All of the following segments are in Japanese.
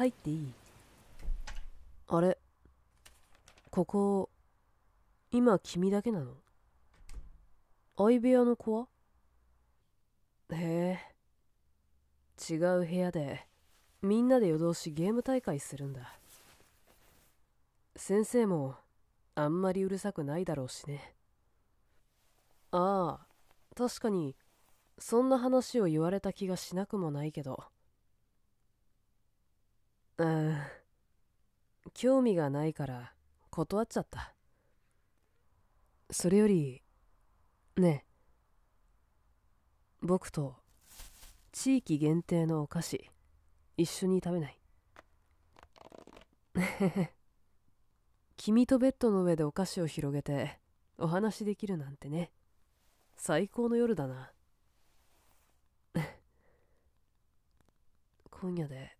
入っていいあれここ今君だけなの相部屋の子はへえ違う部屋でみんなで夜通しゲーム大会するんだ先生もあんまりうるさくないだろうしねああ確かにそんな話を言われた気がしなくもないけどん興味がないから断っちゃったそれよりねえ僕と地域限定のお菓子一緒に食べない 君とベッドの上でお菓子を広げてお話できるなんてね最高の夜だな 今夜で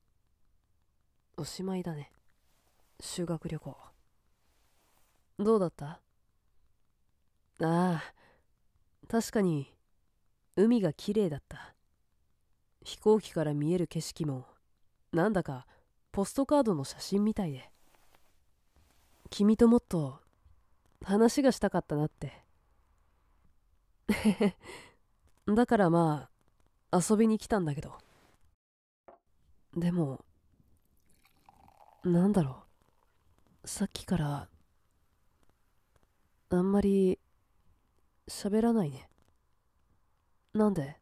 おしまいだね修学旅行どうだったああ確かに海が綺麗だった飛行機から見える景色もなんだかポストカードの写真みたいで君ともっと話がしたかったなって だからまあ遊びに来たんだけどでもなんだろう。さっきから、あんまり、喋らないね。なんで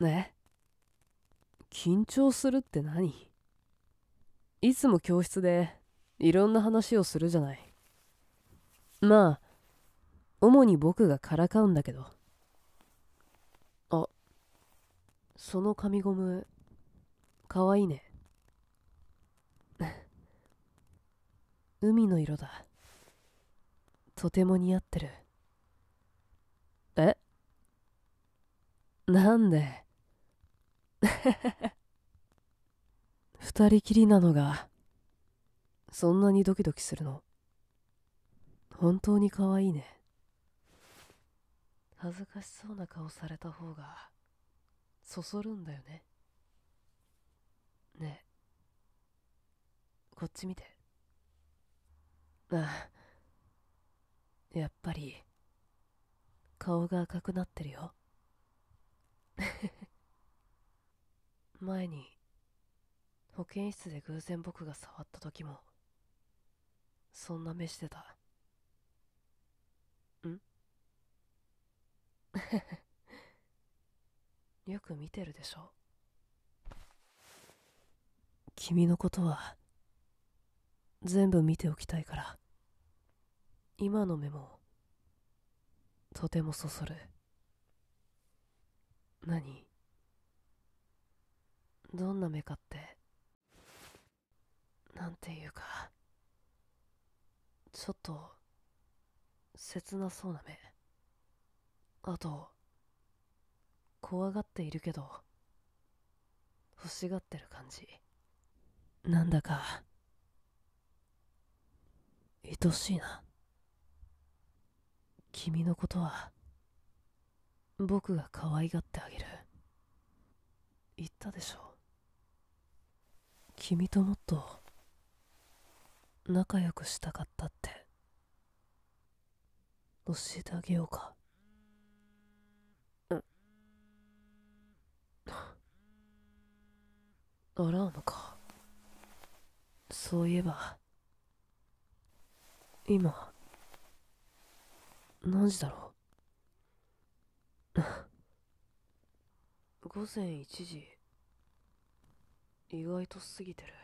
ね緊張するって何いつも教室でいろんな話をするじゃない。まあ、主に僕がからかうんだけど。あ、その紙ゴム、かわいいね。海の色だとても似合ってるえなんで 二人きりなのがそんなにドキドキするの本当に可愛いね恥ずかしそうな顔された方がそそるんだよねねえこっち見てやっぱり顔が赤くなってるよ 前に保健室で偶然僕が触った時もそんな目してたん よく見てるでしょ君のことは全部見ておきたいから今の目もとてもそそる何どんな目かってなんていうかちょっと切なそうな目あと怖がっているけど欲しがってる感じなんだか愛しいな君のことは僕が可愛がってあげる言ったでしょ君ともっと仲良くしたかったって教えてあげようかうラうのかそういえば今何時だろう 午前1時意外と過ぎてる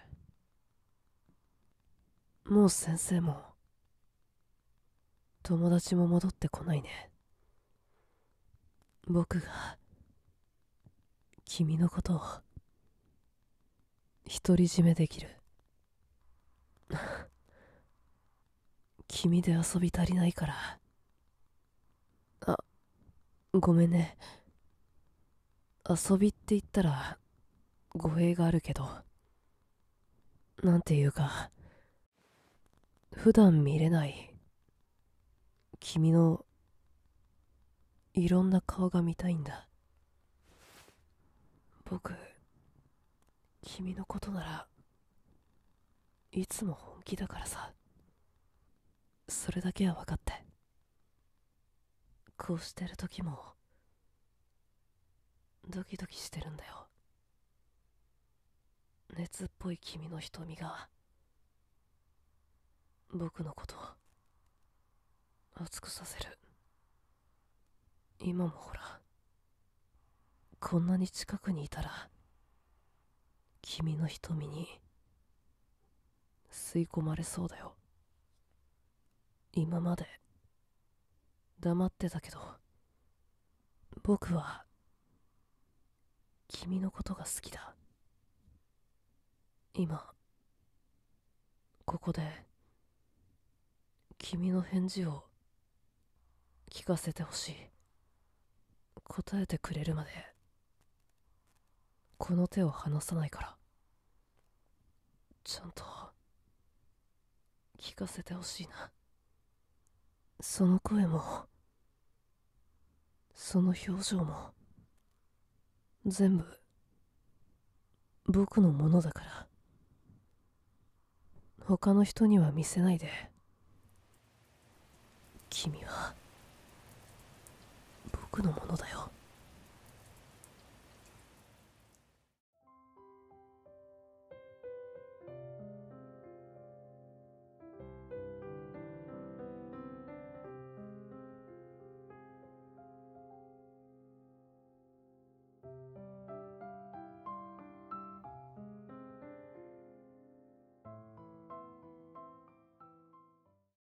もう先生も友達も戻ってこないね僕が君のことを独り占めできる 君で遊び足りないからごめんね。遊びって言ったら、語弊があるけど、なんていうか、普段見れない、君の、いろんな顔が見たいんだ。僕、君のことなら、いつも本気だからさ。それだけは分かって。クをしてる時もドキドキしてるんだよ熱っぽい君の瞳が僕のこと熱くさせる今もほらこんなに近くにいたら君の瞳に吸い込まれそうだよ今まで黙ってたけど僕は君のことが好きだ今ここで君の返事を聞かせてほしい答えてくれるまでこの手を離さないからちゃんと聞かせてほしいなその声もその表情も全部僕のものだから他の人には見せないで君は僕のものだよ